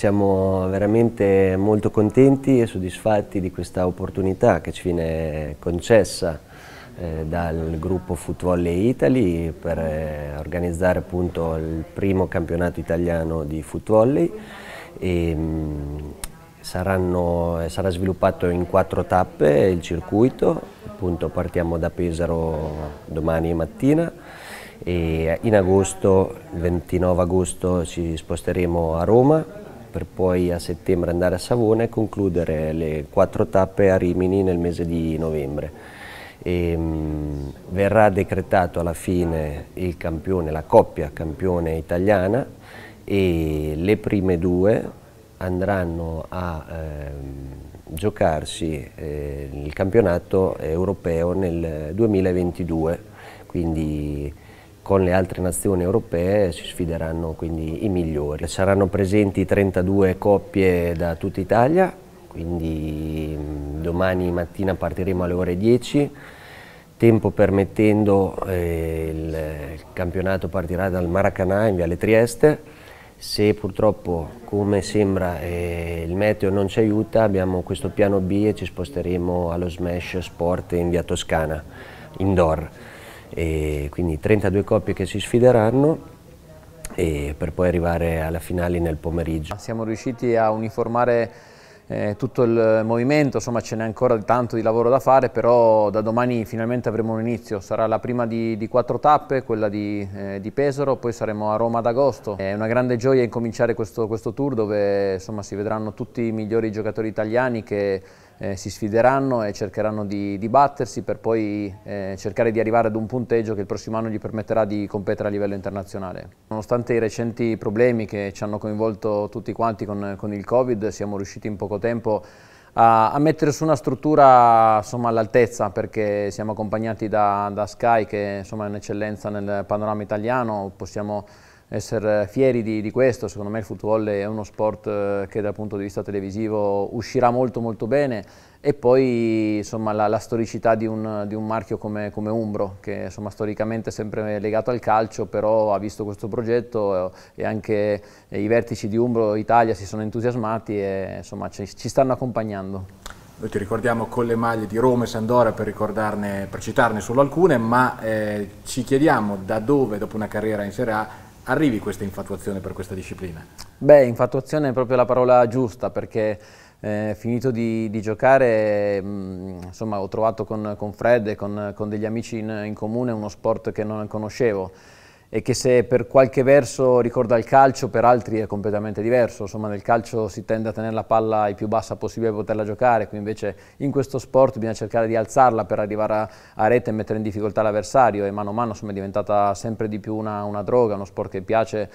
siamo veramente molto contenti e soddisfatti di questa opportunità che ci viene concessa eh, dal gruppo Footvolley Italy per eh, organizzare appunto il primo campionato italiano di footvolley e mm, saranno, sarà sviluppato in quattro tappe il circuito, appunto partiamo da Pesaro domani mattina e in agosto, il 29 agosto ci sposteremo a Roma per poi a settembre andare a Savona e concludere le quattro tappe a Rimini nel mese di novembre. E, ehm, mh, verrà decretato alla fine il campione, la coppia campione italiana e le prime due andranno a eh, giocarsi eh, il campionato europeo nel 2022, quindi con le altre nazioni europee si sfideranno quindi i migliori. Saranno presenti 32 coppie da tutta Italia, quindi mm, domani mattina partiremo alle ore 10, tempo permettendo eh, il, il campionato partirà dal Maracanã in Viale Trieste, se purtroppo come sembra eh, il meteo non ci aiuta abbiamo questo piano B e ci sposteremo allo Smash Sport in via Toscana, indoor. E quindi 32 coppie che si sfideranno per poi arrivare alla finale nel pomeriggio. Siamo riusciti a uniformare eh, tutto il movimento, insomma ce n'è ancora tanto di lavoro da fare, però da domani finalmente avremo un inizio, sarà la prima di, di quattro tappe, quella di, eh, di, Pesaro, poi saremo a Roma ad agosto. È una grande gioia incominciare questo, questo tour dove insomma, si vedranno tutti i migliori giocatori italiani che eh, si sfideranno e cercheranno di, di battersi per poi eh, cercare di arrivare ad un punteggio che il prossimo anno gli permetterà di competere a livello internazionale. Nonostante i recenti problemi che ci hanno coinvolto tutti quanti con, con il Covid, siamo riusciti in poco tempo a, a mettere su una struttura all'altezza perché siamo accompagnati da, da Sky che insomma, è un'eccellenza nel panorama italiano, possiamo essere fieri di, di, questo, secondo me il football è uno sport eh, che dal punto di vista televisivo uscirà molto molto bene e poi insomma, la, la, storicità di un, di un marchio come, come, Umbro che insomma, storicamente è sempre legato al calcio però ha visto questo progetto eh, e anche eh, i vertici di Umbro Italia si sono entusiasmati e insomma, ci, ci stanno accompagnando. Noi ti ricordiamo con le maglie di Roma e Sandora per, per citarne solo alcune, ma eh, ci chiediamo da dove, dopo una carriera in Serie A, arrivi questa infatuazione per questa disciplina? Beh, infatuazione è proprio la parola giusta perché eh, finito di, di giocare, mh, mm, insomma, ho trovato con, con Fred e con, con degli amici in, in comune uno sport che non conoscevo e che se per qualche verso ricorda il calcio, per altri è completamente diverso. Insomma, nel calcio si tende a tenere la palla il più bassa possibile per poterla giocare, qui invece in questo sport bisogna cercare di alzarla per arrivare a, a rete e mettere in difficoltà l'avversario e mano a mano insomma, è diventata sempre di più una, una droga, uno sport che piace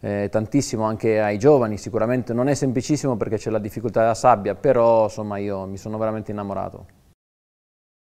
eh, tantissimo anche ai giovani, sicuramente non è semplicissimo perché c'è la difficoltà della sabbia, però insomma io mi sono veramente innamorato.